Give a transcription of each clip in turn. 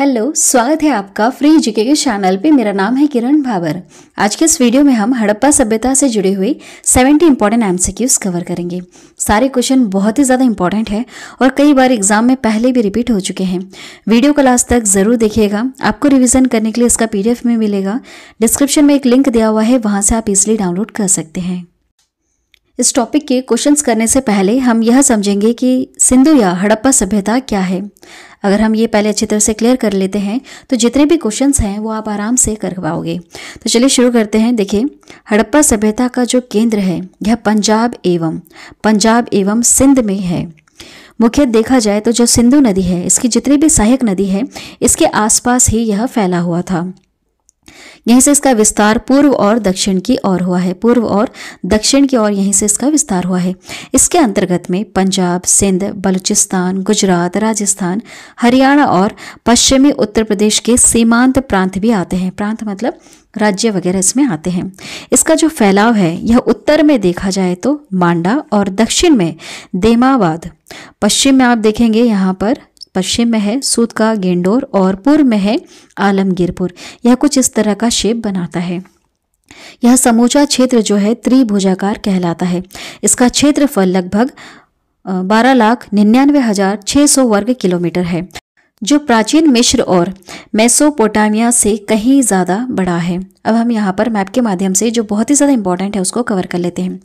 hello स्वागत है आपका फ्री जीके के चैनल पे मेरा नाम है किरण भाबर आज के इस वीडियो में हम हड़प्पा सभ्यता से जुड़े हुए 70 इंपॉर्टेंट एमसीक्यूज कवर करेंगे सारे क्वेश्चन बहुत ही ज़्यादा इंपॉर्टेंट है और कई बार एग्जाम में पहले भी रिपीट हो चुके हैं वीडियो को लास्ट तक ज़रूर देखिएगा आपको रिविजन करने के लिए इसका पी में मिलेगा डिस्क्रिप्शन में एक लिंक दिया हुआ है वहाँ से आप इजिली डाउनलोड कर सकते हैं इस टॉपिक के क्वेश्चंस करने से पहले हम यह समझेंगे कि सिंधु या हड़प्पा सभ्यता क्या है अगर हम ये पहले अच्छी तरह से क्लियर कर लेते हैं तो जितने भी क्वेश्चंस हैं वो आप आराम से कर पाओगे तो चलिए शुरू करते हैं देखिए हड़प्पा सभ्यता का जो केंद्र है यह पंजाब एवं पंजाब एवं सिंध में है मुख्य देखा जाए तो जो सिंधु नदी है इसकी जितनी भी सहायक नदी है इसके आसपास ही यह फैला हुआ था यहीं से इसका विस्तार पूर्व और दक्षिण की ओर हुआ है पूर्व और दक्षिण की ओर यहीं से इसका विस्तार हुआ है इसके अंतर्गत में पंजाब सिंध बलूचिस्तान गुजरात राजस्थान हरियाणा और पश्चिमी उत्तर प्रदेश के सीमांत प्रांत भी आते हैं प्रांत मतलब राज्य वगैरह इसमें आते हैं इसका जो फैलाव है यह उत्तर में देखा जाए तो मांडा और दक्षिण में देमाबाद पश्चिम में आप देखेंगे यहाँ पर पश्चिम में है सूद का गेंडोर और पूर्व में है आलमगीरपुर यह कुछ इस तरह का शेप बनाता है यह समूचा क्षेत्र जो है त्रिभुजाकार कहलाता है इसका क्षेत्रफल लगभग बारह लाख निन्यानवे हजार छह सौ वर्ग किलोमीटर है जो प्राचीन मिश्र और मेसोपोटामिया से कहीं ज़्यादा बड़ा है अब हम यहाँ पर मैप के माध्यम से जो बहुत ही ज़्यादा इंपॉर्टेंट है उसको कवर कर लेते हैं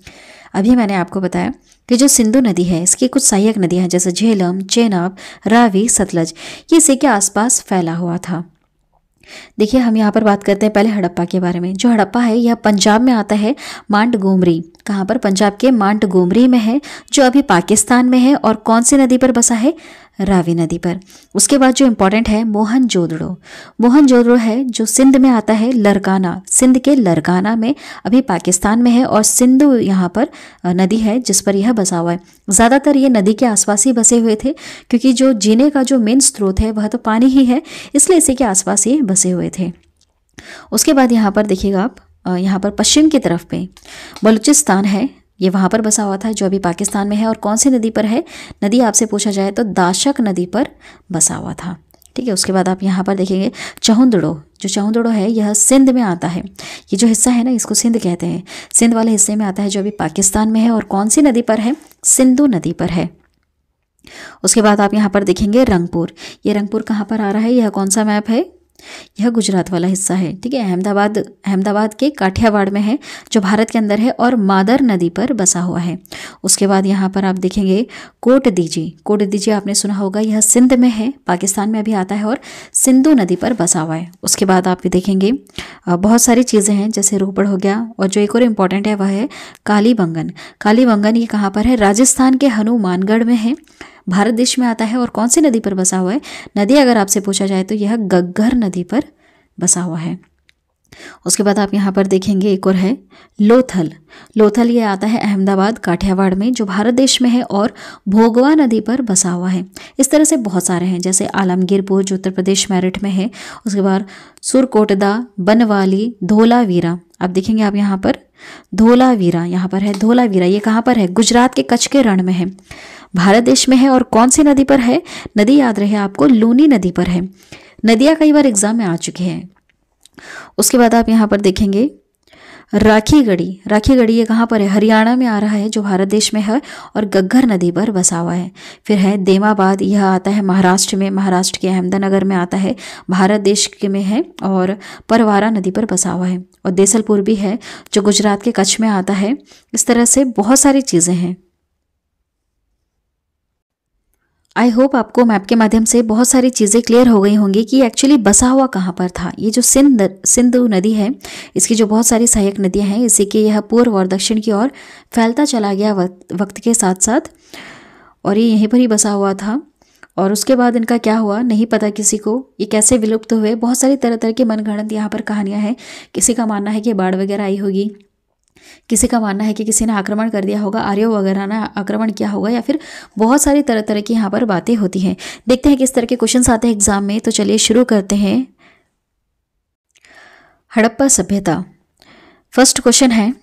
अभी मैंने आपको बताया कि जो सिंधु नदी है इसकी कुछ सहायक नदियाँ जैसे झेलम चेनाब रावी सतलज ये इसी के आसपास फैला हुआ था देखिए हम यहाँ पर बात करते हैं पहले हड़प्पा के बारे में जो हड़प्पा है यह पंजाब में आता है मांड गोमरी कहाँ पर पंजाब के मांड गोमरी में है जो अभी पाकिस्तान में है और कौन सी नदी पर बसा है रावी नदी पर उसके बाद जो इम्पोर्टेंट है मोहन जोदड़ो मोहन जोदड़ो है जो सिंध में आता है लरकाना सिंध के लरकाना में अभी पाकिस्तान में है और सिंधु यहाँ पर नदी है जिस पर यह बसा हुआ है ज़्यादातर ये नदी के आसपास ही बसे हुए थे क्योंकि जो जीने का जो मेन स्रोत है वह तो पानी ही है इसलिए इसी के आसपास ही बसे हुए थे उसके बाद यहाँ पर देखिएगा आप यहाँ पर पश्चिम की तरफ पे बलूचिस्तान है ये वहाँ पर बसा हुआ था जो अभी पाकिस्तान में है और कौन सी नदी पर है नदी आपसे पूछा जाए तो दाशक नदी पर बसा हुआ था ठीक है उसके बाद आप यहाँ पर देखेंगे चहुंदड़ो जो चहुंदड़ो है यह सिंध में आता है ये जो हिस्सा है ना इसको सिंध कहते हैं सिंध वाले हिस्से में आता है जो अभी पाकिस्तान में है और कौन सी नदी पर है सिंधु नदी पर है उसके बाद आप यहाँ पर देखेंगे रंगपुर ये रंगपुर कहाँ पर आ रहा है यह कौन सा मैप है यह गुजरात वाला हिस्सा है ठीक है अहमदाबाद अहमदाबाद के काठियावाड़ में है जो भारत के अंदर है और मादर नदी पर बसा हुआ है उसके बाद यहाँ पर आप देखेंगे कोट दीजी कोट दीजी आपने सुना होगा यह सिंध में है पाकिस्तान में अभी आता है और सिंधु नदी पर बसा हुआ है उसके बाद आप देखेंगे बहुत सारी चीज़ें हैं जैसे रोपड़ हो गया और जो एक और इम्पॉर्टेंट है वह है कालीबंगन कालीबंगन ये कहाँ पर है राजस्थान के हनुमानगढ़ में है भारत देश में आता है और कौन सी नदी पर बसा हुआ है नदी अगर आपसे पूछा जाए तो यह गग्गर नदी पर बसा हुआ है उसके बाद आप यहाँ पर देखेंगे एक और है लोथल लोथल ये आता है अहमदाबाद काठियावाड़ में जो भारत देश में है और भोगवा नदी पर बसा हुआ है इस तरह से बहुत सारे हैं जैसे आलमगीरपुर जो उत्तर प्रदेश मेरठ में है उसके बाद सुरकोटदा बनवाली धोलावीरा आप देखेंगे आप यहाँ पर धोलावीरा यहाँ पर है धोलावीरा ये कहाँ पर है गुजरात के कच्छ के रण में है भारत देश में है और कौन सी नदी पर है नदी याद रहे आपको लूनी नदी पर है नदियाँ कई बार एग्जाम में आ चुकी हैं उसके बाद आप यहाँ पर देखेंगे राखी गढ़ी राखी गढ़ी ये कहाँ पर है हरियाणा में आ रहा है जो भारत देश में है और गग्घर नदी पर बसा हुआ है फिर है देमाबाद यह आता है महाराष्ट्र में महाराष्ट्र के अहमदनगर में आता है भारत देश के में है और परवारा नदी पर बसा हुआ है और देसलपुर भी है जो गुजरात के कच्छ में आता है इस तरह से बहुत सारी चीज़ें हैं आई होप आपको मैप के माध्यम से बहुत सारी चीज़ें क्लियर हो गई होंगी कि एक्चुअली बसा हुआ कहाँ पर था ये जो सिंध सिंधु नदी है इसकी जो बहुत सारी सहायक नदियाँ हैं इसी के यह पूर्व और दक्षिण की ओर फैलता चला गया वक्त वक्त के साथ साथ और ये यहीं पर ही बसा हुआ था और उसके बाद इनका क्या हुआ नहीं पता किसी को ये कैसे विलुप्त हुए बहुत सारी तरह तरह के मनगणत यहाँ पर कहानियाँ हैं किसी का मानना है कि बाढ़ वगैरह आई होगी किसी का मानना है कि किसी ने आक्रमण कर दिया होगा आर्यो वगैरह ने आक्रमण किया होगा या फिर बहुत सारी तरह तरह की यहाँ पर बातें होती हैं देखते हैं किस तरह के क्वेश्चन आते हैं एग्जाम में तो चलिए शुरू करते हैं हड़प्पा सभ्यता फर्स्ट क्वेश्चन है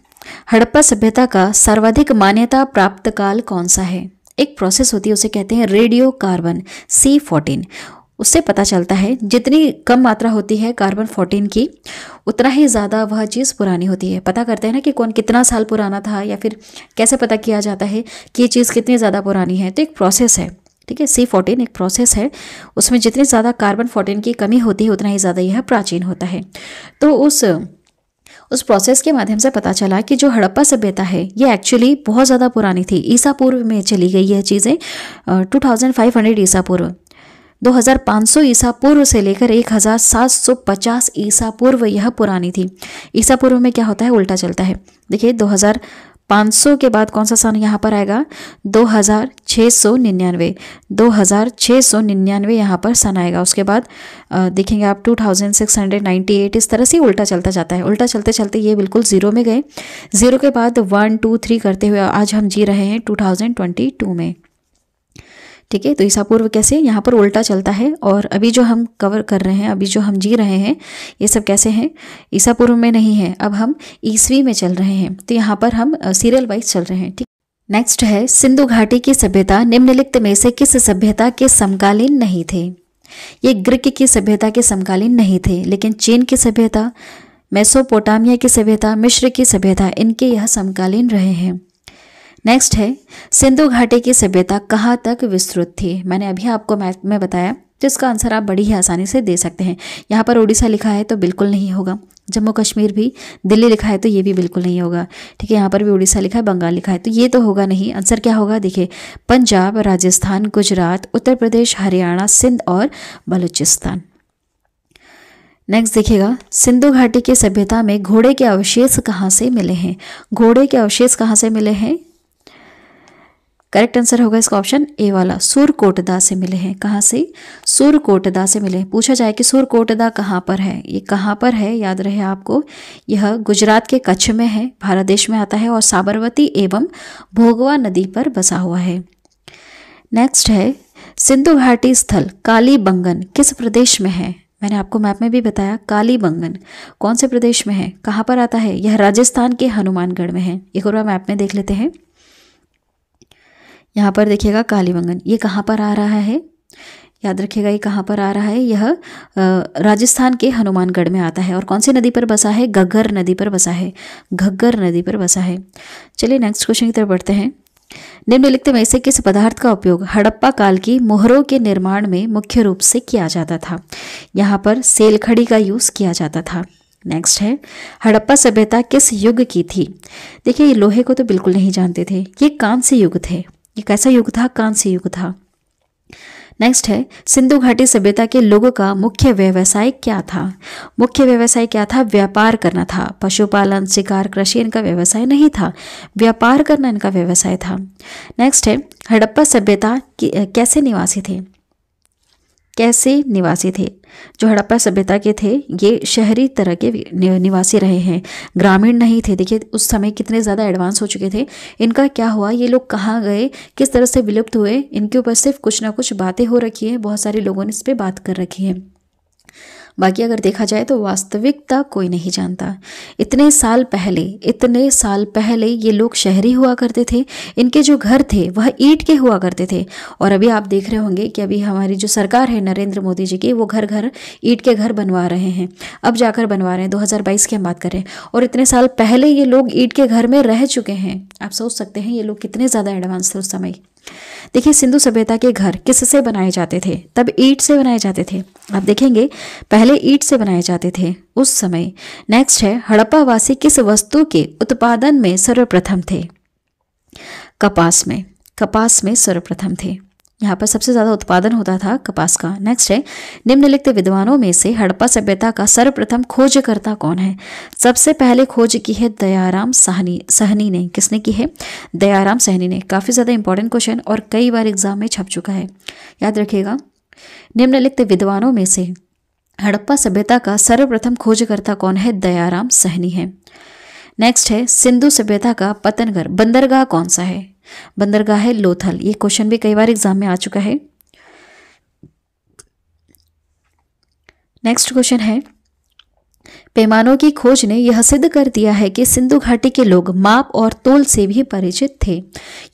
हड़प्पा सभ्यता का सर्वाधिक मान्यता प्राप्त काल कौन सा है एक प्रोसेस होती है उसे कहते हैं रेडियो कार्बन सी फोर्टीन उससे पता चलता है जितनी कम मात्रा होती है कार्बन फोर्टीन की उतना ही ज़्यादा वह चीज़ पुरानी होती है पता करते हैं ना कि कौन कितना साल पुराना था या फिर कैसे पता किया जाता है कि ये चीज़ कितनी ज़्यादा पुरानी है तो एक प्रोसेस है ठीक है सी फोर्टीन एक प्रोसेस है उसमें जितनी ज़्यादा कार्बन फोर्टीन की कमी होती है उतना ही ज़्यादा यह प्राचीन होता है तो उस उस प्रोसेस के माध्यम से पता चला कि जो हड़प्पा सभ्यता है ये एक्चुअली बहुत ज़्यादा पुरानी थी ईसा पूर्व में चली गई यह चीज़ें टू थाउजेंड फाइव हंड्रेड ईसा पूर्व 2500 ईसा पूर्व से लेकर 1750 ईसा पूर्व यह पुरानी थी ईसा पूर्व में क्या होता है उल्टा चलता है देखिए 2500 के बाद कौन सा सन यहाँ पर आएगा 2699 2699 यहाँ पर सन आएगा उसके बाद देखेंगे आप 2698 इस तरह से उल्टा चलता जाता है उल्टा चलते चलते ये बिल्कुल ज़ीरो में गए ज़ीरो के बाद वन टू थ्री करते हुए आज हम जी रहे हैं टू में ठीक है तो ईसा पूर्व कैसे यहाँ पर उल्टा चलता है और अभी जो हम कवर कर रहे हैं अभी जो हम जी रहे हैं ये सब कैसे हैं ईसा पूर्व में नहीं है अब हम ईसवी में चल रहे हैं तो यहाँ पर हम सीरियल वाइज चल रहे हैं ठीक नेक्स्ट है सिंधु घाटी की सभ्यता निम्नलिखित में से किस सभ्यता के समकालीन नहीं थे ये ग्रीक की सभ्यता के समकालीन नहीं थे लेकिन चीन की सभ्यता मेसोपोटामिया की सभ्यता मिश्र की सभ्यता इनके यह समकालीन रहे हैं नेक्स्ट है सिंधु घाटी की सभ्यता कहाँ तक विस्तृत थी मैंने अभी आपको मैथ में बताया जिसका आंसर आप बड़ी ही आसानी से दे सकते हैं यहाँ पर उड़ीसा लिखा है तो बिल्कुल नहीं होगा जम्मू कश्मीर भी दिल्ली लिखा है तो ये भी बिल्कुल नहीं होगा ठीक है यहाँ पर भी उड़ीसा लिखा है बंगाल लिखा है तो ये तो होगा नहीं आंसर क्या होगा देखिए पंजाब राजस्थान गुजरात उत्तर प्रदेश हरियाणा सिंध और बलूचिस्तान नेक्स्ट देखिएगा सिंधु घाटी की सभ्यता में घोड़े के अवशेष कहाँ से मिले हैं घोड़े के अवशेष कहाँ से मिले हैं करेक्ट आंसर होगा इसका ऑप्शन ए वाला सुर कोटदा से मिले हैं कहाँ से सुर कोटदा से मिले पूछा जाए कि सुर कोटदा कहाँ पर है ये कहाँ पर है याद रहे आपको यह गुजरात के कच्छ में है भारत देश में आता है और साबरमती एवं भोगवा नदी पर बसा हुआ है नेक्स्ट है सिंधु घाटी स्थल काली बंगन किस प्रदेश में है मैंने आपको मैप में भी बताया काली बंगन कौन से प्रदेश में है कहाँ पर आता है यह राजस्थान के हनुमानगढ़ में है एक और मैप में देख लेते हैं यहाँ पर देखिएगा कालीबंगन ये कहाँ पर आ रहा है याद रखिएगा ये कहाँ पर आ रहा है यह राजस्थान के हनुमानगढ़ में आता है और कौन सी नदी पर बसा है घग्गर नदी पर बसा है घग्गर नदी पर बसा है चलिए नेक्स्ट क्वेश्चन की तरफ बढ़ते हैं निम्नलिखित में से किस पदार्थ का उपयोग हड़प्पा काल की मोहरों के निर्माण में मुख्य रूप से किया जाता था यहाँ पर सेलखड़ी का यूज़ किया जाता था नेक्स्ट है हड़प्पा सभ्यता किस युग की थी देखिए ये लोहे को तो बिल्कुल नहीं जानते थे ये कांस्य युग थे ये कैसा युग था कांस्य युग था नेक्स्ट है सिंधु घाटी सभ्यता के लोगों का मुख्य व्यवसाय क्या था मुख्य व्यवसाय क्या था व्यापार करना था पशुपालन शिकार कृषि इनका व्यवसाय नहीं था व्यापार करना इनका व्यवसाय था नेक्स्ट है हड़प्पा सभ्यता कैसे निवासी थे कैसे निवासी थे जो हड़प्पा सभ्यता के थे ये शहरी तरह के निवासी रहे हैं ग्रामीण नहीं थे देखिए उस समय कितने ज़्यादा एडवांस हो चुके थे इनका क्या हुआ ये लोग कहाँ गए किस तरह से विलुप्त हुए इनके ऊपर सिर्फ कुछ ना कुछ बातें हो रखी है बहुत सारे लोगों ने इस पर बात कर रखी है बाकी अगर देखा जाए तो वास्तविकता कोई नहीं जानता इतने साल पहले इतने साल पहले ये लोग शहरी हुआ करते थे इनके जो घर थे वह ईट के हुआ करते थे और अभी आप देख रहे होंगे कि अभी हमारी जो सरकार है नरेंद्र मोदी जी की वो घर घर ईट के घर बनवा रहे हैं अब जाकर बनवा रहे हैं दो की हम बात करें और इतने साल पहले ये लोग ईट के घर में रह चुके हैं आप सोच सकते हैं ये लोग कितने ज़्यादा एडवांस थे उस समय देखिए सिंधु सभ्यता के घर किससे बनाए जाते थे तब ईट से बनाए जाते थे आप देखेंगे पहले ईट से बनाए जाते थे उस समय नेक्स्ट है हड़प्पावासी किस वस्तु के उत्पादन में सर्वप्रथम थे कपास में कपास में सर्वप्रथम थे यहाँ पर सबसे ज़्यादा उत्पादन होता था कपास का नेक्स्ट है निम्नलिखित विद्वानों में से हड़प्पा सभ्यता का सर्वप्रथम खोजकर्ता कौन है सबसे पहले खोज की है दयाराम सहनी सहनी ने किसने की है दयाराम सहनी ने काफ़ी ज़्यादा इंपॉर्टेंट क्वेश्चन और कई बार एग्जाम में छप चुका है याद रखिएगा निम्नलिखित विद्वानों में से हड़प्पा सभ्यता का सर्वप्रथम खोजकर्ता कौन है दयाराम सहनी है नेक्स्ट है सिंधु सभ्यता का पतनगर बंदरगाह कौन सा है बंदरगाह है लोथल ये क्वेश्चन भी कई बार एग्जाम में आ चुका है नेक्स्ट क्वेश्चन है पैमानों की खोज ने यह सिद्ध कर दिया है कि सिंधु घाटी के लोग माप और तोल से भी परिचित थे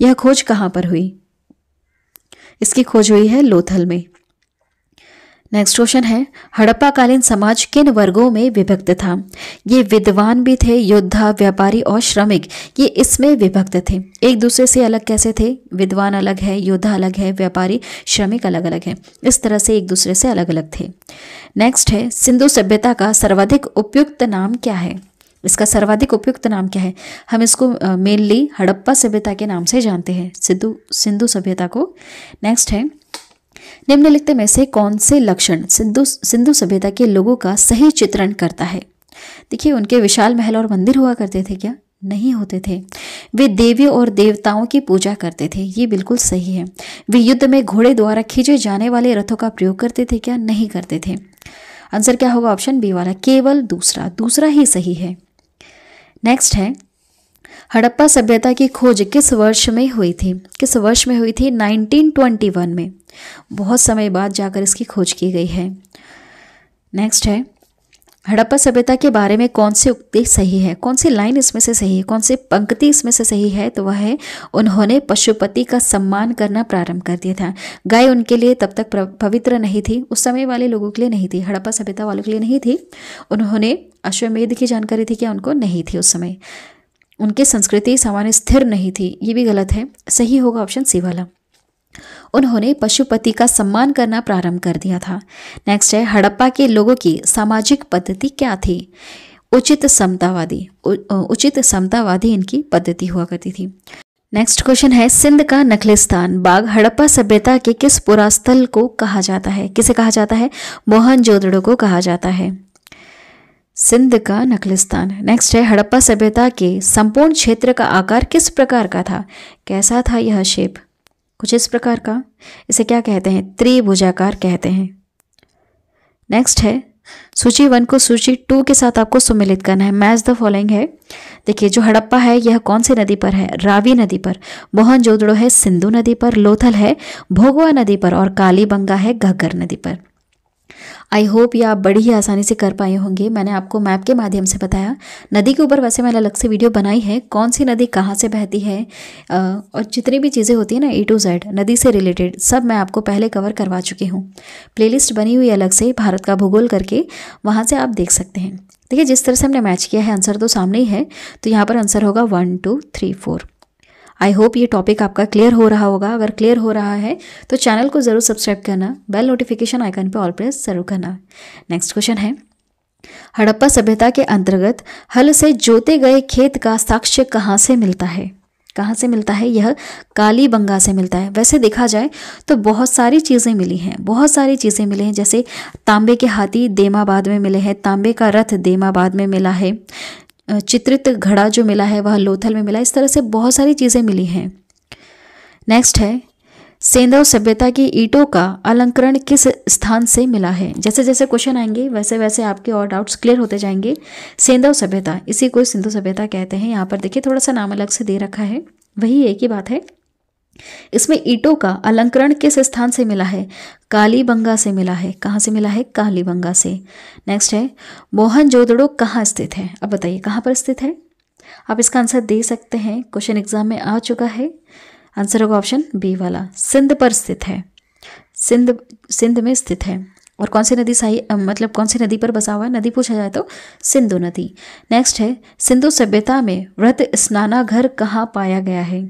यह खोज कहां पर हुई इसकी खोज हुई है लोथल में नेक्स्ट क्वेश्चन है हड़प्पाकालीन समाज किन वर्गों में विभक्त था ये विद्वान भी थे योद्धा व्यापारी और श्रमिक ये इसमें विभक्त थे एक दूसरे से अलग कैसे थे विद्वान अलग है योद्धा अलग है व्यापारी श्रमिक अलग अलग है इस तरह से एक दूसरे से अलग अलग थे नेक्स्ट है सिंधु सभ्यता का सर्वाधिक उपयुक्त नाम क्या है इसका सर्वाधिक उपयुक्त नाम क्या है हम इसको मेनली हड़प्पा सभ्यता के नाम से जानते हैं सिंधु सिंधु सभ्यता को नेक्स्ट है निम्नलिखित में से कौन से लक्षण सिंधु सिंधु सभ्यता के लोगों का सही चित्रण करता है देखिए उनके विशाल महल और मंदिर हुआ करते थे क्या नहीं होते थे वे देवियों और देवताओं की पूजा करते थे ये बिल्कुल सही है वे युद्ध में घोड़े द्वारा खींचे जाने वाले रथों का प्रयोग करते थे क्या नहीं करते थे आंसर क्या होगा ऑप्शन बी वाला केवल दूसरा दूसरा ही सही है नेक्स्ट है हड़प्पा सभ्यता की खोज किस वर्ष में हुई थी किस वर्ष में हुई थी 1921 में बहुत समय बाद जाकर इसकी खोज की गई है नेक्स्ट है हड़प्पा सभ्यता के बारे में कौन सी उक्ति सही है कौन सी लाइन इसमें से सही है कौन सी पंक्ति इसमें से सही है तो वह है उन्होंने पशुपति का सम्मान करना प्रारंभ कर दिया था गाय उनके लिए तब तक पवित्र नहीं थी उस समय वाले लोगों के लिए नहीं थी हड़प्पा सभ्यता वालों के लिए नहीं थी उन्होंने अश्वमेध की जानकारी थी क्या उनको नहीं थी उस समय उनकी संस्कृति सामान्य स्थिर नहीं थी ये भी गलत है सही होगा ऑप्शन सी वाला उन्होंने पशुपति का सम्मान करना प्रारंभ कर दिया था नेक्स्ट है हड़प्पा के लोगों की सामाजिक पद्धति क्या थी उचित समतावादी उचित समतावादी इनकी पद्धति हुआ करती थी नेक्स्ट क्वेश्चन है सिंध का नखलिस्तान बाग हड़प्पा सभ्यता के किस पुरास्थल को कहा जाता है किसे कहा जाता है मोहन जोदड़ो को कहा जाता है सिंध का नखलिस्तान नेक्स्ट है हड़प्पा सभ्यता के संपूर्ण क्षेत्र का आकार किस प्रकार का था कैसा था यह शेप कुछ इस प्रकार का इसे क्या कहते हैं त्रिभुजाकार कहते हैं नेक्स्ट है सूची वन को सूची टू के साथ आपको सुमिलित करना है मैच द फॉलोइंग है देखिए जो हड़प्पा है यह कौन सी नदी पर है रावी नदी पर मोहन है सिंधु नदी पर लोथल है भोगवा नदी पर और कालीबंगा है घग्गर नदी पर आई होप ये आप बड़ी ही आसानी से कर पाए होंगे मैंने आपको मैप के माध्यम से बताया नदी के ऊपर वैसे मैंने अलग से वीडियो बनाई है कौन सी नदी कहाँ से बहती है और जितनी भी चीज़ें होती हैं ना ए टू जेड नदी से रिलेटेड सब मैं आपको पहले कवर करवा चुकी हूँ प्लेलिस्ट बनी हुई अलग से भारत का भूगोल करके वहाँ से आप देख सकते हैं देखिए जिस तरह से हमने मैच किया है आंसर तो सामने ही है तो यहाँ पर आंसर होगा one two three four I hope ये टॉपिक आपका क्लियर हो रहा होगा अगर क्लियर हो रहा है तो चैनल को ज़रूर सब्सक्राइब करना बेल नोटिफिकेशन आइकन पर ऑल प्रेस ज़रूर करना नेक्स्ट क्वेश्चन है हड़प्पा सभ्यता के अंतर्गत हल से जोते गए खेत का साक्ष्य कहाँ से मिलता है कहाँ से मिलता है यह काली बंगा से मिलता है वैसे देखा जाए तो बहुत सारी चीज़ें मिली हैं बहुत सारी चीज़ें मिली हैं जैसे तांबे के हाथी देमाबाद में मिले हैं तांबे का रथ देमाबाद में मिला है चित्रित घड़ा जो मिला है वह लोथल में मिला इस तरह से बहुत सारी चीज़ें मिली हैं नेक्स्ट है सेंधव सभ्यता की ईंटों का अलंकरण किस स्थान से मिला है जैसे जैसे क्वेश्चन आएंगे वैसे वैसे आपके और डाउट्स क्लियर होते जाएंगे सेंधव सभ्यता इसी को सिंधु सभ्यता कहते हैं यहाँ पर देखिए थोड़ा सा नाम अलग से दे रखा है वही एक ही बात है इसमें ईटों का अलंकरण किस स्थान से मिला है कालीबंगा से मिला है कहाँ से मिला है कालीबंगा से नेक्स्ट है मोहन जोदड़ो कहाँ स्थित है अब बताइए कहाँ पर स्थित है आप इसका आंसर दे सकते हैं क्वेश्चन एग्जाम में आ चुका है आंसर होगा ऑप्शन बी वाला सिंध पर स्थित है सिंध सिंध में स्थित है और कौन सी नदी सही मतलब कौन सी नदी पर बसा हुआ है नदी पूछा जाए तो सिंधु नदी नेक्स्ट है सिंधु सभ्यता में व्रत स्नानाघर कहाँ पाया गया है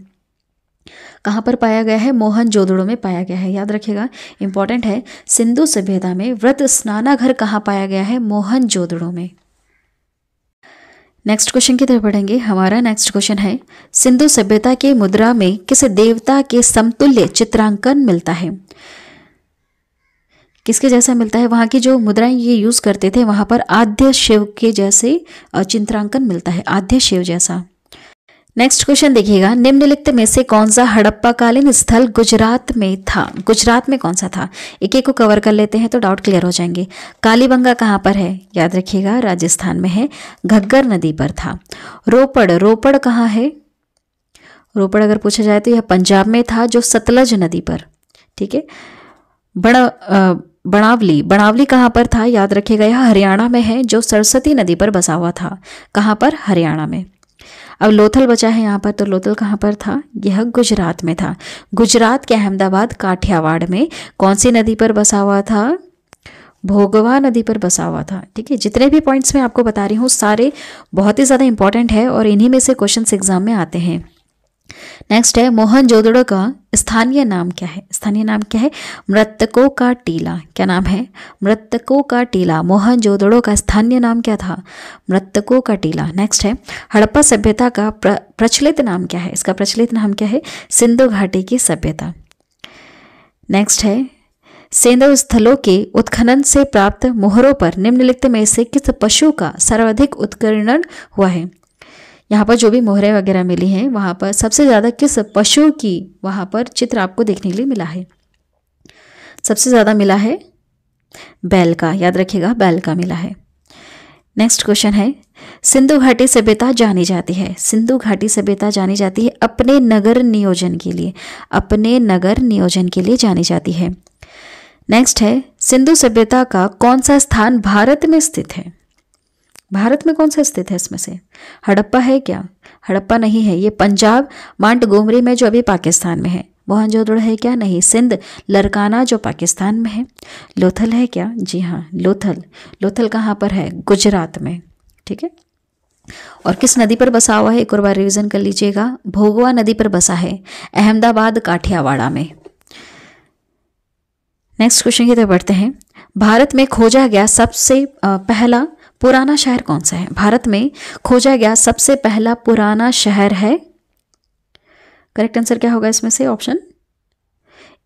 कहाँ पर पाया गया है मोहन जोदड़ो में पाया गया है याद रखिएगा इंपॉर्टेंट है सिंधु सभ्यता में व्रत स्नानाघर कहाँ पाया गया है मोहन जोदड़ो में नेक्स्ट क्वेश्चन की तरफ बढ़ेंगे हमारा नेक्स्ट क्वेश्चन है सिंधु सभ्यता के मुद्रा में किस देवता के समतुल्य चित्रांकन मिलता है किसके जैसा मिलता है वहाँ की जो मुद्राएं ये यूज़ करते थे वहाँ पर आद्य शिव के जैसे चित्रांकन मिलता है आद्य शिव जैसा नेक्स्ट क्वेश्चन देखिएगा निम्नलिखित में से कौन सा हड़प्पा कालीन स्थल गुजरात में था गुजरात में कौन सा था एक एक को कवर कर लेते हैं तो डाउट क्लियर हो जाएंगे कालीबंगा कहाँ पर है याद रखिएगा राजस्थान में है घग्गर नदी पर था रोपड़ रोपड़ कहाँ है रोपड़ अगर पूछा जाए तो यह पंजाब में था जो सतलज नदी पर ठीक है बड़ा बणावली बणावली कहाँ पर था याद रखिएगा यह हरियाणा में है जो सरस्वती नदी पर बसा हुआ था कहाँ पर हरियाणा में अब लोथल बचा है यहाँ पर तो लोथल कहाँ पर था यह गुजरात में था गुजरात के अहमदाबाद काठियावाड़ में कौन सी नदी पर बसा हुआ था भोगवा नदी पर बसा हुआ था ठीक है जितने भी पॉइंट्स मैं आपको बता रही हूँ सारे बहुत ही ज़्यादा इंपॉर्टेंट है और इन्हीं में से क्वेश्चन एग्जाम में आते हैं नेक्स्ट है मोहन जोदड़ो का स्थानीय नाम क्या है स्थानीय नाम क्या है मृतकों का टीला क्या नाम है मृतकों का टीला मोहन जोदड़ो का स्थानीय नाम क्या था मृतकों का टीला नेक्स्ट है हड़प्पा सभ्यता का प्र, प्रचलित नाम क्या है इसका प्रचलित नाम क्या है सिंधु घाटी की सभ्यता नेक्स्ट है सेंधव स्थलों के उत्खनन से प्राप्त मोहरों पर निम्नलिखित में से किस पशु का सर्वाधिक उत्कीर्ण हुआ है यहाँ पर जो भी मोहरे वगैरह मिली हैं वहाँ पर सबसे ज़्यादा किस पशु की वहाँ पर चित्र आपको देखने के लिए मिला है सबसे ज़्यादा मिला है बैल का याद रखिएगा बैल का मिला है नेक्स्ट क्वेश्चन है सिंधु घाटी सभ्यता जानी जाती है सिंधु घाटी सभ्यता जानी जाती है अपने नगर नियोजन के लिए अपने नगर नियोजन के लिए जानी जाती है नेक्स्ट है सिंधु सभ्यता का कौन सा स्थान भारत में स्थित है भारत में कौन सा स्थित है इसमें से हड़प्पा है क्या हड़प्पा नहीं है ये पंजाब मांट गोमरी में जो अभी पाकिस्तान में है मोहनजोदड़ है क्या नहीं सिंध लरकाना जो पाकिस्तान में है लोथल है क्या जी हाँ लोथल लोथल कहाँ पर है गुजरात में ठीक है और किस नदी पर बसा हुआ है एक और बार रिवीजन कर लीजिएगा भोगवा नदी पर बसा है अहमदाबाद काठियावाड़ा में नेक्स्ट क्वेश्चन की तरफ बढ़ते हैं भारत में खोजा गया सबसे पहला पुराना शहर कौन सा है भारत में खोजा गया सबसे पहला पुराना शहर है करेक्ट आंसर क्या होगा इसमें से ऑप्शन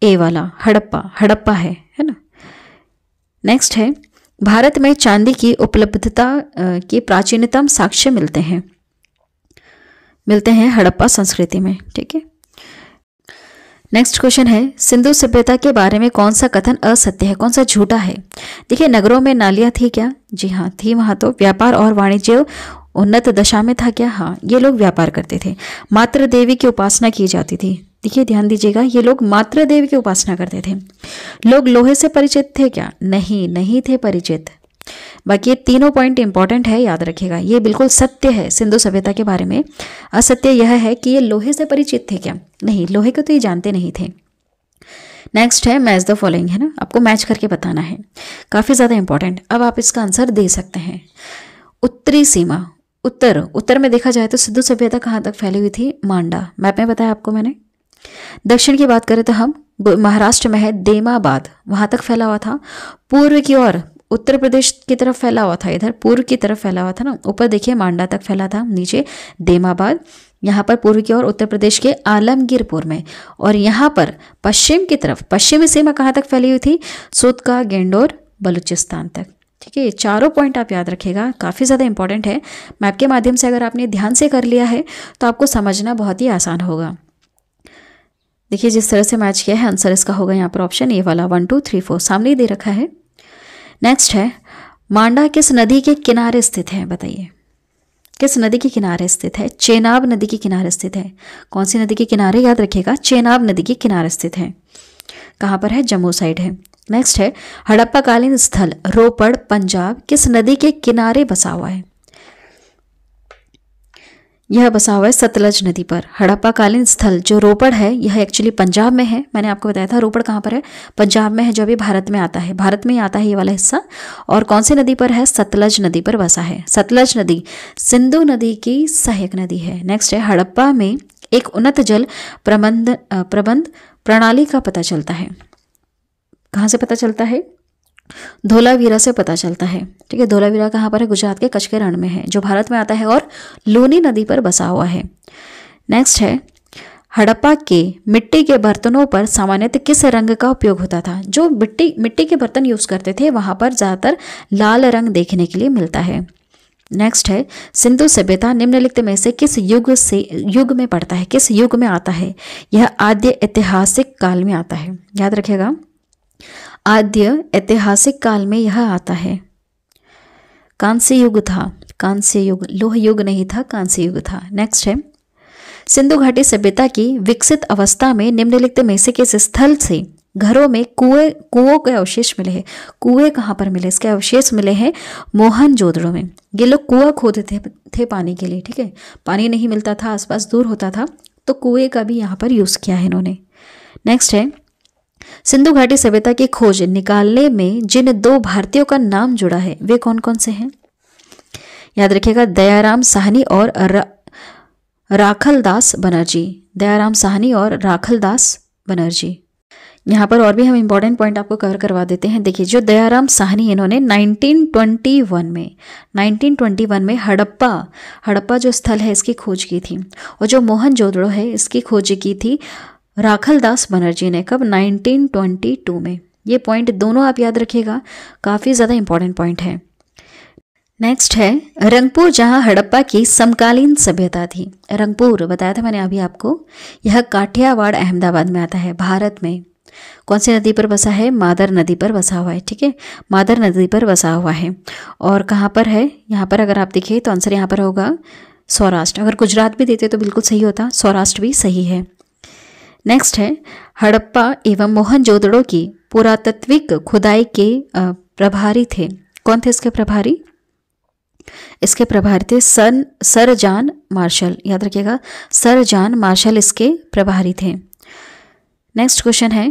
ए वाला हड़प्पा हड़प्पा है है ना नेक्स्ट है भारत में चांदी की उपलब्धता के प्राचीनतम साक्ष्य मिलते हैं मिलते हैं हड़प्पा संस्कृति में ठीक है नेक्स्ट क्वेश्चन है सिंधु सभ्यता के बारे में कौन सा कथन असत्य है कौन सा झूठा है देखिए नगरों में नालियाँ थी क्या जी हाँ थी वहां तो व्यापार और वाणिज्य उन्नत दशा में था क्या हाँ ये लोग व्यापार करते थे मात्र देवी की उपासना की जाती थी देखिए ध्यान दीजिएगा ये लोग मात्र देवी की उपासना करते थे लोग लोहे से परिचित थे क्या नहीं नहीं थे परिचित बाकी ये तीनों पॉइंट इंपॉर्टेंट है याद रखिएगा ये बिल्कुल सत्य है सिंधु सभ्यता के बारे में असत्य यह है कि ये लोहे से परिचित थे क्या नहीं लोहे को तो ये जानते नहीं थे नेक्स्ट है मैच द फॉलोइंग है ना आपको मैच करके बताना है काफ़ी ज़्यादा इंपॉर्टेंट अब आप इसका आंसर दे सकते हैं उत्तरी सीमा उत्तर उत्तर में देखा जाए तो सिद्धु सभ्यता कहाँ तक फैली हुई थी मांडा मैप में बताया आपको मैंने दक्षिण की बात करें तो हम महाराष्ट्र में है देमाबाद वहाँ तक फैला हुआ था पूर्व की ओर उत्तर प्रदेश की तरफ फैला हुआ था इधर पूर्व की तरफ फैला हुआ था ना ऊपर देखिए मांडा तक फैला था नीचे देमाबाद यहाँ पर पूर्व की ओर उत्तर प्रदेश के आलमगीरपुर में और यहाँ पर पश्चिम की तरफ पश्चिमी सीमा कहाँ तक फैली हुई थी सोतका गेंडोर बलूचिस्तान तक ठीक है ये चारों पॉइंट आप याद रखिएगा काफ़ी ज़्यादा इंपॉर्टेंट है मैप के माध्यम से अगर आपने ध्यान से कर लिया है तो आपको समझना बहुत ही आसान होगा देखिए जिस तरह से मैच किया है आंसर इसका होगा यहाँ पर ऑप्शन ए वाला वन टू थ्री फोर सामने ही दे रखा है नेक्स्ट है मांडा किस नदी के किनारे स्थित है बताइए किस नदी के किनारे स्थित है चेनाब नदी के किनारे स्थित है कौन सी नदी के किनारे याद रखिएगा चेनाब नदी के किनारे स्थित है कहाँ पर है जम्मू साइड है नेक्स्ट है हड़प्पाकालीन स्थल रोपड़ पंजाब किस नदी के किनारे बसा हुआ है यह बसा हुआ है सतलज नदी पर हड़प्पा कालीन स्थल जो रोपड़ है यह एक्चुअली पंजाब में है मैंने आपको बताया था रोपड़ कहाँ पर है पंजाब में है जो अभी भारत में आता है भारत में ही आता है ये वाला हिस्सा और कौन सी नदी पर है सतलज नदी पर बसा है सतलज नदी सिंधु नदी की सहायक नदी है नेक्स्ट है हड़प्पा में एक उन्नत जल प्रबंध प्रबंध प्रणाली का पता चलता है कहाँ से पता चलता है धोलावीरा से पता चलता है ठीक है धोलावीरा कहाँ पर है गुजरात के कच्छ के रण में है जो भारत में आता है और लूनी नदी पर बसा हुआ है नेक्स्ट है हड़प्पा के मिट्टी के बर्तनों पर सामान्यतः किस रंग का उपयोग होता था जो मिट्टी मिट्टी के बर्तन यूज़ करते थे वहाँ पर ज़्यादातर लाल रंग देखने के लिए मिलता है नेक्स्ट है सिंधु सभ्यता निम्नलिखित में से किस युग से युग में पड़ता है किस युग में आता है यह आद्य ऐतिहासिक काल में आता है याद रखेगा आद्य ऐतिहासिक काल में यह आता है कांस्य युग था कांस्य युग लोह युग नहीं था कांस्य युग था नेक्स्ट है सिंधु घाटी सभ्यता की विकसित अवस्था में निम्नलिखित में से किस स्थल से घरों में कुएं कुओं के अवशेष मिले हैं कुएं कहाँ पर मिले इसके अवशेष मिले हैं मोहन जोदड़ों में ये लोग कुआं खोदते थे, थे पानी के लिए ठीक है पानी नहीं मिलता था आसपास दूर होता था तो कुएं का भी यहाँ पर यूज़ किया है इन्होंने नेक्स्ट है सिंधु घाटी सभ्यता की खोज निकालने में जिन दो भारतीयों का नाम जुड़ा है वे कौन कौन से हैं याद रखिएगा दयाराम साहनी और रा, राखल दास बनर्जी दयाराम साहनी और राखल दास बनर्जी यहाँ पर और भी हम इम्पॉर्टेंट पॉइंट आपको कवर करवा देते हैं देखिए जो दयाराम साहनी इन्होंने 1921 में 1921 में हड़प्पा हड़प्पा जो स्थल है इसकी खोज की थी और जो मोहन जोदड़ो है इसकी खोज की थी राखल दास बनर्जी ने कब 1922 में ये पॉइंट दोनों आप याद रखिएगा काफ़ी ज़्यादा इंपॉर्टेंट पॉइंट है नेक्स्ट है रंगपुर जहाँ हड़प्पा की समकालीन सभ्यता थी रंगपुर बताया था मैंने अभी आपको यह काठियावाड़ अहमदाबाद में आता है भारत में कौन सी नदी पर बसा है मादर नदी पर बसा हुआ है ठीक है मादर नदी पर बसा हुआ है और कहाँ पर है यहाँ पर अगर आप देखिए तो आंसर यहाँ पर होगा सौराष्ट्र अगर गुजरात भी देते तो बिल्कुल सही होता सौराष्ट्र भी सही है नेक्स्ट है हड़प्पा एवं मोहनजोदड़ो की पुरातत्विक खुदाई के प्रभारी थे कौन थे इसके प्रभारी इसके प्रभारी थे सन सर जान मार्शल याद रखिएगा सर जान मार्शल इसके प्रभारी थे नेक्स्ट क्वेश्चन है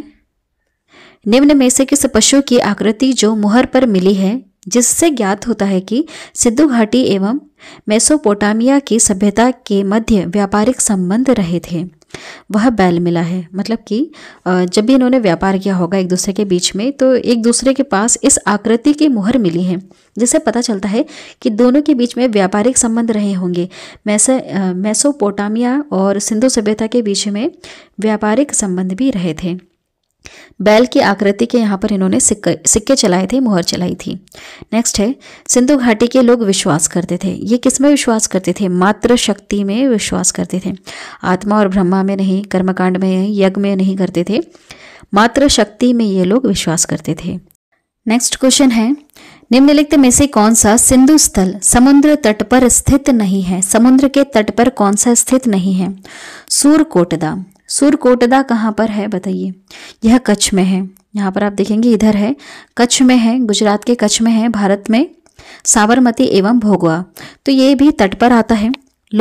निम्न में से किस पशु की आकृति जो मुहर पर मिली है जिससे ज्ञात होता है कि सिद्धू घाटी एवं मेसोपोटामिया की सभ्यता के मध्य व्यापारिक संबंध रहे थे वह बैल मिला है मतलब कि जब भी इन्होंने व्यापार किया होगा एक दूसरे के बीच में तो एक दूसरे के पास इस आकृति की मुहर मिली है जिससे पता चलता है कि दोनों के बीच में व्यापारिक संबंध रहे होंगे मैसे मैसोपोटामिया और सिंधु सभ्यता के बीच में व्यापारिक संबंध भी रहे थे बैल की आकृति के यहाँ पर इन्होंने सिक्के सिक्के चलाए थे मुहर चलाई थी नेक्स्ट है सिंधु घाटी के लोग विश्वास करते थे ये किस में विश्वास करते थे मात्र शक्ति में विश्वास करते थे आत्मा और ब्रह्मा में नहीं कर्मकांड में यज्ञ में नहीं करते थे मात्र शक्ति में ये लोग विश्वास करते थे नेक्स्ट क्वेश्चन है निम्नलिखित में से कौन सा सिंधु स्थल समुद्र तट पर स्थित नहीं है समुद्र के तट पर कौन सा स्थित नहीं है सूरकोटदा सुरकोटदा कहाँ पर है बताइए यह कच्छ में है यहाँ पर आप देखेंगे इधर है कच्छ में है गुजरात के कच्छ में है भारत में साबरमती एवं भोगवा तो ये भी तट पर आता है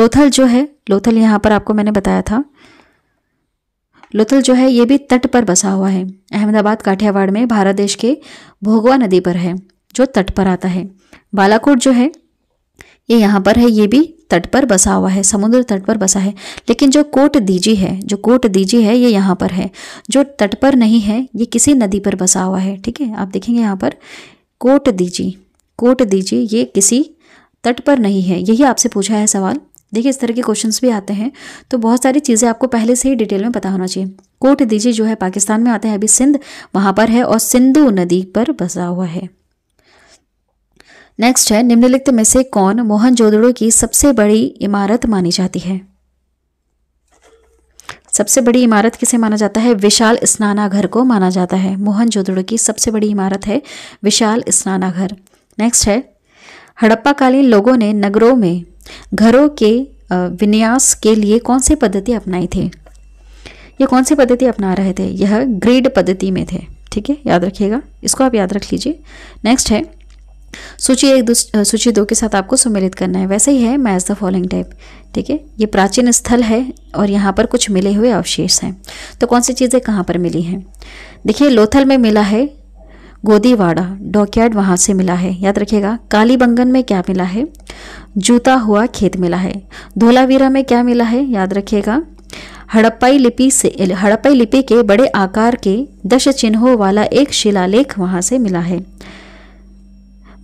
लोथल जो है लोथल यहाँ पर आपको मैंने बताया था लोथल जो है ये भी तट पर बसा हुआ है अहमदाबाद काठियावाड़ में भारत देश के भोगवा नदी पर है जो तट पर आता है बालाकोट जो है ये यहाँ पर है ये भी तट पर बसा हुआ है समुद्र तट पर बसा है लेकिन जो कोट दीजी है जो कोट दीजी है ये यहाँ पर है जो तट पर नहीं है ये किसी नदी पर बसा हुआ है ठीक है आप देखेंगे यहाँ पर कोट दीजी कोट दीजी ये किसी तट पर नहीं है यही आपसे पूछा है सवाल देखिए इस तरह के क्वेश्चंस भी आते हैं तो बहुत सारी चीज़ें आपको पहले से ही डिटेल में पता होना चाहिए कोट दीजिए जो है पाकिस्तान में आता है अभी सिंध वहाँ पर है और सिंधु नदी पर बसा हुआ है नेक्स्ट है निम्नलिखित में से कौन मोहनजोदड़ो की सबसे बड़ी इमारत मानी जाती है सबसे बड़ी इमारत किसे माना जाता है विशाल स्नानाघर को माना जाता है मोहनजोदड़ो की सबसे बड़ी इमारत है विशाल स्नानाघर नेक्स्ट है हड़प्पाकालीन लोगों ने नगरों में घरों के विन्यास के लिए कौन सी पद्धति अपनाई थी ये कौन सी पद्धति अपना रहे थे यह ग्रीड पद्धति में थे ठीक है याद रखिएगा इसको आप याद रख लीजिए नेक्स्ट है सूची एक सूची दो के साथ आपको सम्मिलित करना है वैसे ही है मैच द फॉलोइंग टाइप ठीक है ये प्राचीन स्थल है और यहाँ पर कुछ मिले हुए अवशेष हैं तो कौन सी चीज़ें कहाँ पर मिली हैं देखिए लोथल में मिला है गोदीवाड़ा डॉकयार्ड वहाँ से मिला है याद रखिएगा कालीबंगन में क्या मिला है जूता हुआ खेत मिला है धोलावीरा में क्या मिला है याद रखिएगा हड़प्पाई लिपि से हड़प्पाई लिपि के बड़े आकार के दश चिन्हों वाला एक शिलालेख वहाँ से मिला है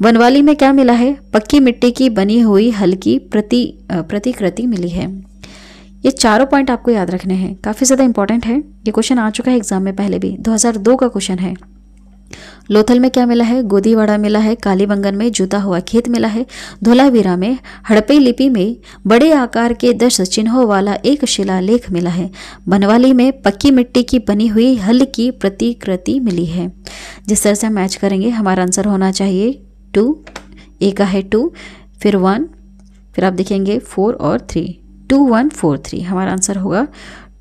वनवाली में क्या मिला है पक्की मिट्टी की बनी हुई हल्की प्रति प्रतिकृति मिली है ये चारों पॉइंट आपको याद रखने हैं काफ़ी ज़्यादा इंपॉर्टेंट है ये क्वेश्चन आ चुका है एग्जाम में पहले भी 2002 का क्वेश्चन है लोथल में क्या मिला है गोदीवाड़ा मिला है कालीबंगन में जूता हुआ खेत मिला है धोलावीरा में हड़पे लिपि में बड़े आकार के दस चिन्हों वाला एक शिलालेख मिला है बनवाली में पक्की मिट्टी की बनी हुई हल की प्रतिकृति मिली है जिस तरह से मैच करेंगे हमारा आंसर होना चाहिए टू ए का है टू फिर वन फिर आप देखेंगे फोर और three two one four three हमारा आंसर होगा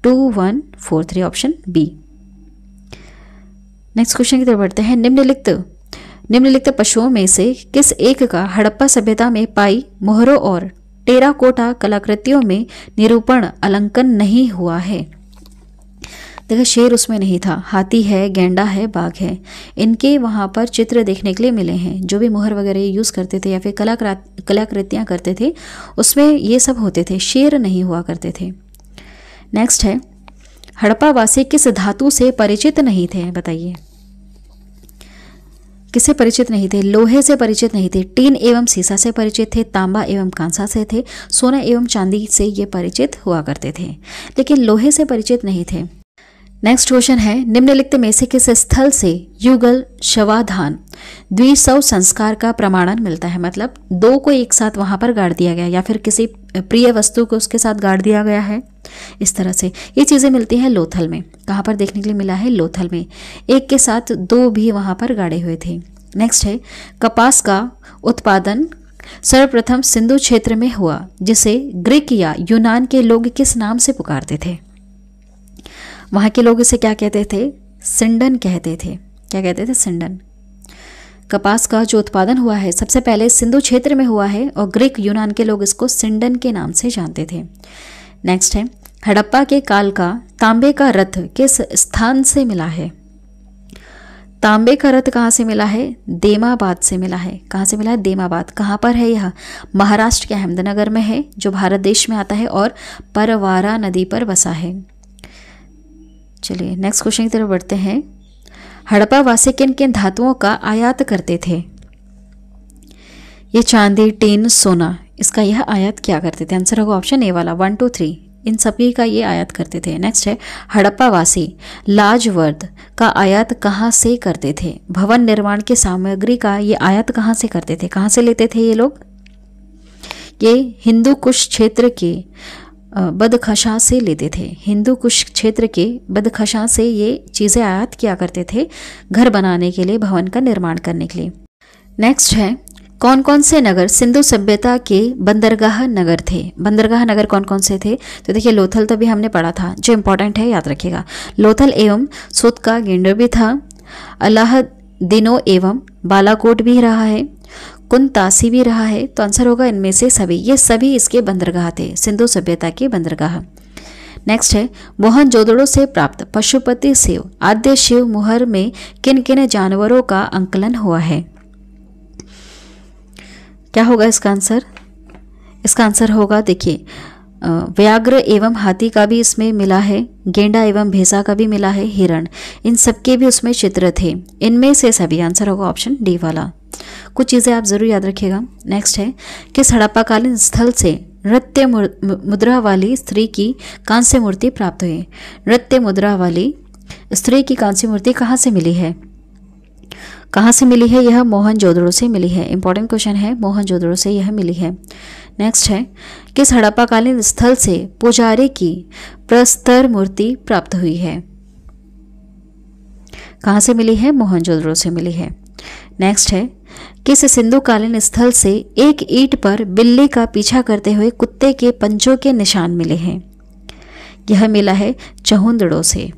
two one four three option B next question की तरफ बढ़ते हैं निम्नलिखित निम्नलिखित पशुओं में से किस एक का हड़प्पा सभ्यता में पाई मोहरों और टेराकोटा कलाकृतियों में निरूपण अलंकन नहीं हुआ है देखा शेर उसमें नहीं था हाथी है गेंडा है बाघ है इनके वहाँ पर चित्र देखने के लिए मिले हैं जो भी मोहर वगैरह यूज़ करते थे या फिर कलाकृ कलाकृतियाँ करते थे उसमें ये सब होते थे शेर नहीं हुआ करते थे नेक्स्ट है हड़प्पावासी किस धातु से परिचित नहीं थे बताइए किससे परिचित नहीं थे लोहे से परिचित नहीं थे टीन एवं सीसा से परिचित थे तांबा एवं कांसा से थे सोना एवं चांदी से ये परिचित हुआ करते थे लेकिन लोहे से परिचित नहीं थे नेक्स्ट क्वेश्चन है निम्नलिखित में से किस स्थल से युगल शवाधान द्विसव संस्कार का प्रमाणन मिलता है मतलब दो को एक साथ वहां पर गाड़ दिया गया या फिर किसी प्रिय वस्तु को उसके साथ गाड़ दिया गया है इस तरह से ये चीज़ें मिलती हैं लोथल में कहाँ पर देखने के लिए मिला है लोथल में एक के साथ दो भी वहाँ पर गाड़े हुए थे नेक्स्ट है कपास का उत्पादन सर्वप्रथम सिंधु क्षेत्र में हुआ जिसे ग्रीक या यूनान के लोग किस नाम से पुकारते थे वहाँ के लोग इसे क्या कहते थे सिंडन कहते थे क्या कहते थे सिंडन कपास का जो उत्पादन हुआ है सबसे पहले सिंधु क्षेत्र में हुआ है और ग्रीक यूनान के लोग इसको सिंडन के नाम से जानते थे नेक्स्ट है हड़प्पा के काल का तांबे का रथ किस स्थान से मिला है तांबे का रथ कहाँ से मिला है देमाबाद से मिला है कहाँ से मिला है देमाबाद कहाँ पर है यह महाराष्ट्र के अहमदनगर में है जो भारत देश में आता है और परवारा नदी पर बसा है चलिए नेक्स्ट क्वेश्चन की तरफ बढ़ते हैं हड़प्पा वासी किन किन धातुओं का आयात करते थे ये चांदी टीन सोना इसका यह आयात क्या करते थे आंसर होगा ऑप्शन ए वाला वन टू थ्री इन सभी का ये आयात करते थे नेक्स्ट है हड़प्पा वासी लाजवर्द का आयात कहाँ से करते थे भवन निर्माण की सामग्री का ये आयात कहाँ से करते थे कहाँ से लेते थे ये लोग ये हिंदू कुश क्षेत्र के बदखशा से लेते थे हिंदू कुश क्षेत्र के बदखशा से ये चीज़ें आयात किया करते थे घर बनाने के लिए भवन का निर्माण करने के लिए नेक्स्ट है कौन कौन से नगर सिंधु सभ्यता के बंदरगाह नगर थे बंदरगाह नगर कौन कौन से थे तो देखिए लोथल तो भी हमने पढ़ा था जो इम्पोर्टेंट है याद रखिएगा लोथल एवं सोत का गेंडर भी था अलाह दिनो एवं बालाकोट भी रहा है कुंतासी भी रहा है तो आंसर होगा इनमें से सभी ये सभी इसके बंदरगाह थे सिंधु सभ्यता के बंदरगाह नेक्स्ट है मोहन जोदड़ो से प्राप्त पशुपति शिव आद्य शिव मुहर में किन किन जानवरों का अंकलन हुआ है क्या होगा इसका आंसर इसका आंसर होगा देखिए व्याघ्र एवं हाथी का भी इसमें मिला है गेंडा एवं भेसा का भी मिला है हिरण इन सबके भी उसमें चित्र थे इनमें से सभी आंसर होगा ऑप्शन डी वाला कुछ चीज़ें आप ज़रूर याद रखिएगा नेक्स्ट है किस हड़प्पाकालीन स्थल से नृत्य मुद्रा वाली स्त्री की कांस्य मूर्ति प्राप्त हुई नृत्य मुद्रा वाली स्त्री की कांस्य मूर्ति कहाँ से मिली है कहाँ से मिली है यह मोहन जोदड़ो से मिली है इंपॉर्टेंट क्वेश्चन है मोहन जोदड़ो से यह मिली है नेक्स्ट है किस हड़प्पाकालीन स्थल से पुजारी की प्रस्तर मूर्ति प्राप्त हुई है कहाँ से मिली है मोहनजोदड़ो से मिली है नेक्स्ट है किस सिंधुकालीन स्थल से एक ईट पर बिल्ली का पीछा करते हुए कुत्ते के पंजों के निशान मिले हैं यह मिला है चहुंदड़ों से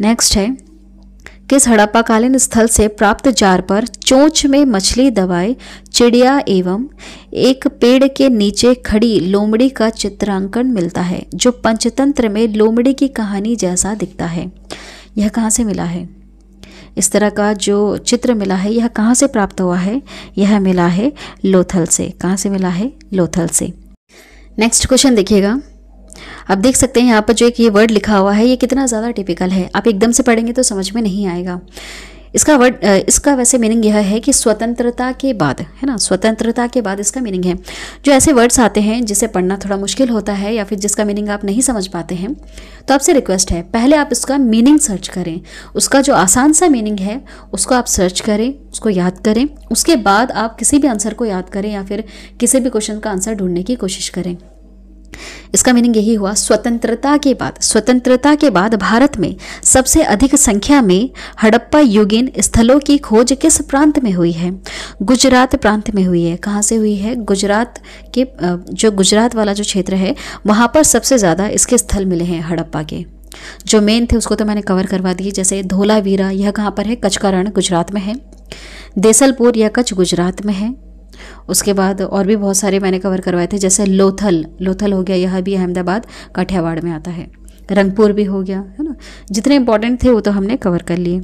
नेक्स्ट है किस हड़प्पाकालीन स्थल से प्राप्त जार पर चोंच में मछली दबाए चिड़िया एवं एक पेड़ के नीचे खड़ी लोमड़ी का चित्रांकन मिलता है जो पंचतंत्र में लोमड़ी की कहानी जैसा दिखता है यह कहाँ से मिला है इस तरह का जो चित्र मिला है यह कहाँ से प्राप्त हुआ है यह मिला है लोथल से कहाँ से मिला है लोथल से नेक्स्ट क्वेश्चन देखिएगा आप देख सकते हैं यहाँ पर जो एक ये वर्ड लिखा हुआ है ये कितना ज़्यादा टिपिकल है आप एकदम से पढ़ेंगे तो समझ में नहीं आएगा इसका वर्ड इसका वैसे मीनिंग यह है कि स्वतंत्रता के बाद है ना स्वतंत्रता के बाद इसका मीनिंग है जो ऐसे वर्ड्स आते हैं जिसे पढ़ना थोड़ा मुश्किल होता है या फिर जिसका मीनिंग आप नहीं समझ पाते हैं तो आपसे रिक्वेस्ट है पहले आप इसका मीनिंग सर्च करें उसका जो आसान सा मीनिंग है उसको आप सर्च करें उसको याद करें उसके बाद आप किसी भी आंसर को याद करें या फिर किसी भी क्वेश्चन का आंसर ढूंढने की कोशिश करें इसका मीनिंग यही हुआ स्वतंत्रता के बाद स्वतंत्रता के बाद भारत में सबसे अधिक संख्या में हड़प्पा युगीन स्थलों की खोज किस प्रांत में हुई है गुजरात प्रांत में हुई है कहाँ से हुई है गुजरात के जो गुजरात वाला जो क्षेत्र है वहाँ पर सबसे ज़्यादा इसके स्थल मिले हैं हड़प्पा के जो मेन थे उसको तो मैंने कवर करवा दिए जैसे धोलावीरा यह कहाँ पर है कच्छ का रण गुजरात में है देसलपुर यह कच्छ गुजरात में है उसके बाद और भी बहुत सारे मैंने कवर करवाए थे जैसे लोथल लोथल हो गया यह भी अहमदाबाद काठियावाड़ में आता है रंगपुर भी हो गया है ना जितने इंपॉर्टेंट थे वो तो हमने कवर कर लिए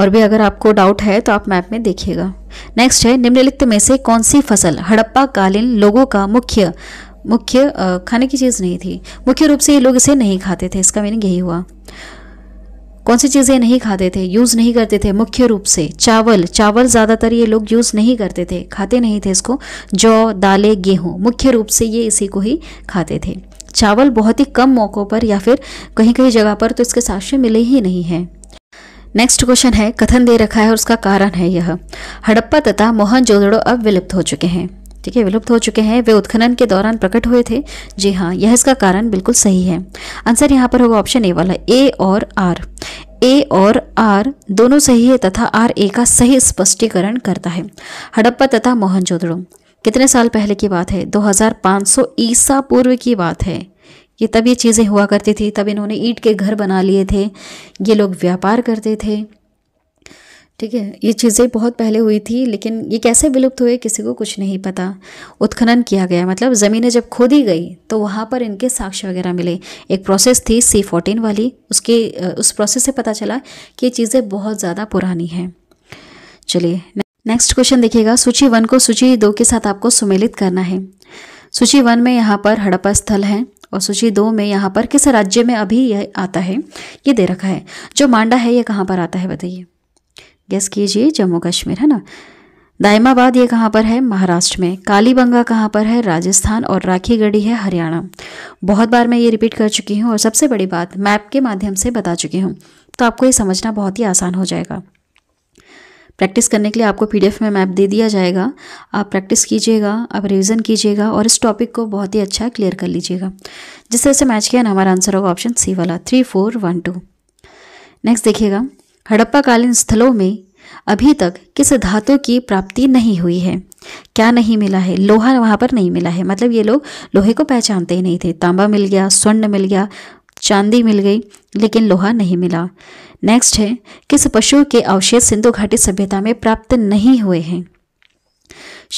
और भी अगर आपको डाउट है तो आप मैप में देखिएगा नेक्स्ट है निम्नलिखित में से कौन सी फसल हड़प्पा कालीन लोगों का मुख्य मुख्य खाने की चीज़ नहीं थी मुख्य रूप से ये लोग इसे नहीं खाते थे इसका मीनिंग यही हुआ कौन सी चीज़ें नहीं खाते थे यूज़ नहीं करते थे मुख्य रूप से चावल चावल ज़्यादातर ये लोग यूज़ नहीं करते थे खाते नहीं थे इसको जौ दालें गेहूँ मुख्य रूप से ये इसी को ही खाते थे चावल बहुत ही कम मौक़ों पर या फिर कहीं कहीं जगह पर तो इसके साक्ष्य मिले ही नहीं हैं नेक्स्ट क्वेश्चन है कथन दे रखा है और उसका कारण है यह हड़प्पा तथा मोहन जोदड़ो अब विलुप्त हो चुके हैं ठीक है विलुप्त हो चुके हैं वे उत्खनन के दौरान प्रकट हुए थे जी हाँ यह इसका कारण बिल्कुल सही है आंसर यहाँ पर होगा ऑप्शन ए वाला ए और आर ए और आर दोनों सही है तथा आर ए का सही स्पष्टीकरण करता है हड़प्पा तथा मोहनजोदड़ो कितने साल पहले की बात है 2500 ईसा पूर्व की बात है ये तब ये चीज़ें हुआ करती थी तब इन्होंने ईंट के घर बना लिए थे ये लोग व्यापार करते थे ठीक है ये चीज़ें बहुत पहले हुई थी लेकिन ये कैसे विलुप्त हुए किसी को कुछ नहीं पता उत्खनन किया गया मतलब ज़मीनें जब खोदी गई तो वहाँ पर इनके साक्ष्य वगैरह मिले एक प्रोसेस थी सी फोर्टीन वाली उसके उस प्रोसेस से पता चला कि ये चीज़ें बहुत ज़्यादा पुरानी हैं चलिए नेक्स्ट क्वेश्चन देखिएगा सूची वन को सूची दो के साथ आपको सुमेलित करना है सूची वन में यहाँ पर हड़प्पा स्थल है और सूची दो में यहाँ पर किस राज्य में अभी यह आता है ये दे रखा है जो मांडा है ये कहाँ पर आता है बताइए गेस कीजिए जम्मू कश्मीर है ना दायमाबाद ये कहाँ पर है महाराष्ट्र में कालीबंगा कहाँ पर है राजस्थान और राखीगढ़ी है हरियाणा बहुत बार मैं ये रिपीट कर चुकी हूँ और सबसे बड़ी बात मैप के माध्यम से बता चुकी हूँ तो आपको ये समझना बहुत ही आसान हो जाएगा प्रैक्टिस करने के लिए आपको पीडीएफ में मैप दे दिया जाएगा आप प्रैक्टिस कीजिएगा आप रिविज़न कीजिएगा और इस टॉपिक को बहुत ही अच्छा क्लियर कर लीजिएगा जिस तरह से मैच किया ना हमारा आंसर होगा ऑप्शन सी वाला three four one two next देखिएगा हड़प्पाकालीन स्थलों में अभी तक किस धातु की प्राप्ति नहीं हुई है क्या नहीं मिला है लोहा वहाँ पर नहीं मिला है मतलब ये लोग लोहे को पहचानते ही नहीं थे तांबा मिल गया स्वर्ण मिल गया चांदी मिल गई लेकिन लोहा नहीं मिला नेक्स्ट है किस पशु के अवशेष सिंधु घाटी सभ्यता में प्राप्त नहीं हुए हैं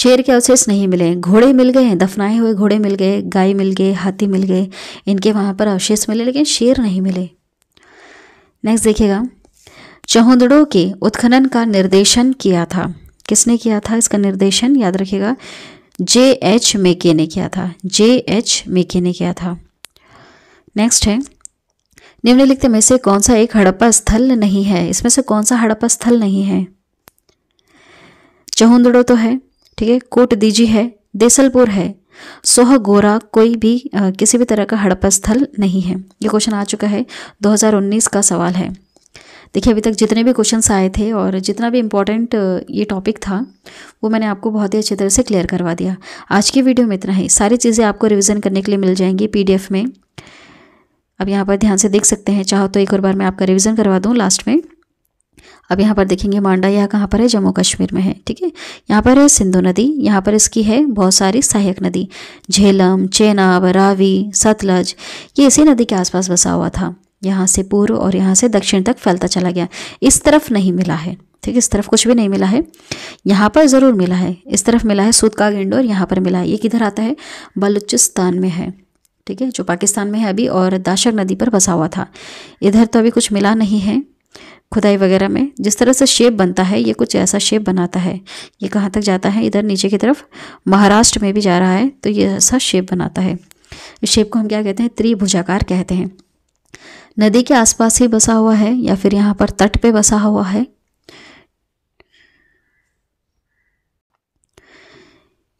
शेर के अवशेष नहीं मिले घोड़े मिल गए हैं दफनाए हुए घोड़े मिल गए गाय मिल गए हाथी मिल गए इनके वहाँ पर अवशेष मिले लेकिन शेर नहीं मिले नेक्स्ट देखिएगा चहुदड़ों के उत्खनन का निर्देशन किया था किसने किया था इसका निर्देशन याद रखिएगा जे एच मेके ने किया था जे एच मेके ने किया था नेक्स्ट है निम्नलिखित में से कौन सा एक हड़प्पा स्थल नहीं है इसमें से कौन सा हड़प्पा स्थल नहीं है चहुंदड़ो तो है ठीक है कोट दीजी है देसलपुर है सोह गोरा कोई भी आ, किसी भी तरह का हड़प्पा स्थल नहीं है ये क्वेश्चन आ चुका है 2019 का सवाल है देखिए अभी तक जितने भी क्वेश्चंस आए थे और जितना भी इम्पोर्टेंट ये टॉपिक था वो मैंने आपको बहुत ही अच्छी तरह से क्लियर करवा दिया आज के वीडियो में इतना ही सारी चीज़ें आपको रिविज़न करने के लिए मिल जाएंगी पी में अब यहाँ पर ध्यान से देख सकते हैं चाहो तो एक और बार मैं आपका रिविज़न करवा दूँ लास्ट में अब यहाँ पर देखेंगे मांडा यह कहाँ पर है जम्मू कश्मीर में है ठीक है यहाँ पर है सिंधु नदी यहाँ पर इसकी है बहुत सारी सहायक नदी झेलम चेनाब रावी सतलज ये इसी नदी के आसपास बसा हुआ था यहाँ से पूर्व और यहाँ से दक्षिण तक फैलता चला गया इस तरफ नहीं मिला है ठीक इस तरफ कुछ भी नहीं मिला है यहाँ पर ज़रूर मिला है इस तरफ मिला है सूद का और यहाँ पर मिला है ये किधर आता है बलूचिस्तान में है ठीक है जो पाकिस्तान में है अभी और दाशक नदी पर बसा हुआ था इधर तो अभी कुछ मिला नहीं है खुदाई वगैरह में जिस तरह से शेप बनता है ये कुछ ऐसा शेप बनाता है ये कहाँ तक जाता है इधर नीचे की तरफ महाराष्ट्र में भी जा रहा है तो ये ऐसा शेप बनाता है इस शेप को हम क्या कहते हैं त्रिभुजाकार कहते हैं नदी के आसपास ही बसा हुआ है या फिर यहाँ पर तट पे बसा हुआ है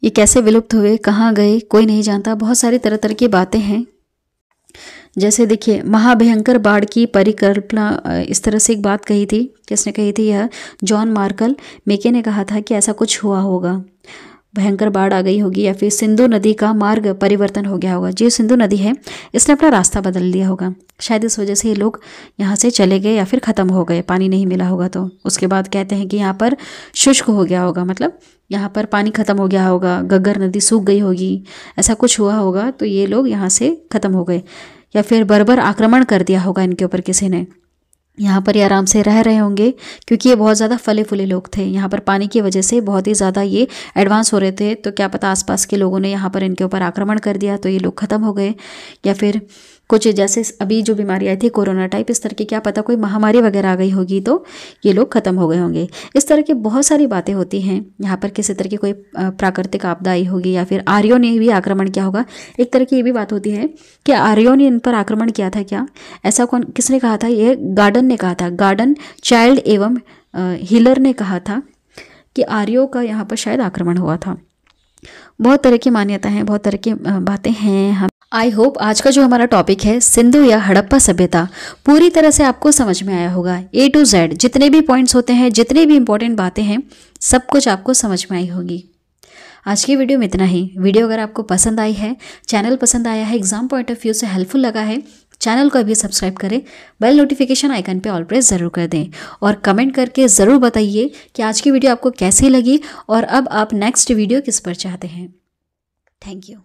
ये कैसे विलुप्त हुए कहाँ गए कोई नहीं जानता बहुत सारी तरह तरह की बातें हैं जैसे देखिए महाभयंकर बाढ़ की परिकल्पना इस तरह से एक बात कही थी किसने कही थी यह जॉन मार्कल मेके ने कहा था कि ऐसा कुछ हुआ होगा भयंकर बाढ़ आ गई होगी या फिर सिंधु नदी का मार्ग परिवर्तन हो गया होगा जो सिंधु नदी है इसने अपना रास्ता बदल लिया होगा शायद इस वजह से ये लोग यहाँ से चले गए या फिर ख़त्म हो गए पानी नहीं मिला होगा तो उसके बाद कहते हैं कि यहाँ पर शुष्क हो गया होगा मतलब यहाँ पर पानी ख़त्म हो गया होगा गग्गर नदी सूख गई होगी ऐसा कुछ हुआ होगा तो ये लोग यहाँ से ख़त्म हो गए या फिर बर्बर आक्रमण कर दिया होगा इनके ऊपर किसी ने यहाँ पर ये आराम से रह रहे होंगे क्योंकि ये बहुत ज़्यादा फले फूले लोग थे यहाँ पर पानी की वजह से बहुत ही ज़्यादा ये एडवांस हो रहे थे तो क्या पता आसपास के लोगों ने यहाँ पर इनके ऊपर आक्रमण कर दिया तो ये लोग ख़त्म हो गए या फिर कुछ जैसे अभी जो बीमारी आई थी कोरोना टाइप इस तरह की क्या पता कोई महामारी वगैरह आ गई होगी तो ये लोग ख़त्म हो गए होंगे इस तरह की बहुत सारी बातें होती हैं यहाँ पर किसी तरह की कोई प्राकृतिक आपदा आई होगी या फिर आर्यों ने भी आक्रमण किया होगा एक तरह की ये भी बात होती है कि आर्यों ने इन पर आक्रमण किया था क्या ऐसा कौन किसने कहा था ये गार्डन ने कहा था गार्डन चाइल्ड एवं हीलर ने कहा था कि आर्यों का यहाँ पर शायद आक्रमण हुआ था बहुत तरह की मान्यता है बहुत तरह की बातें हैं हम आई होप आज का जो हमारा टॉपिक है सिंधु या हड़प्पा सभ्यता पूरी तरह से आपको समझ में आया होगा ए टू जेड जितने भी पॉइंट्स होते हैं जितने भी इंपॉर्टेंट बातें हैं सब कुछ आपको समझ में आई होगी आज की वीडियो में इतना ही वीडियो अगर आपको पसंद आई है चैनल पसंद आया है एग्जाम पॉइंट ऑफ व्यू से हेल्पफुल लगा है चैनल को अभी सब्सक्राइब करें बेल नोटिफिकेशन आइकन पे ऑल प्रेस ज़रूर कर दें और कमेंट करके ज़रूर बताइए कि आज की वीडियो आपको कैसी लगी और अब आप नेक्स्ट वीडियो किस पर चाहते हैं थैंक यू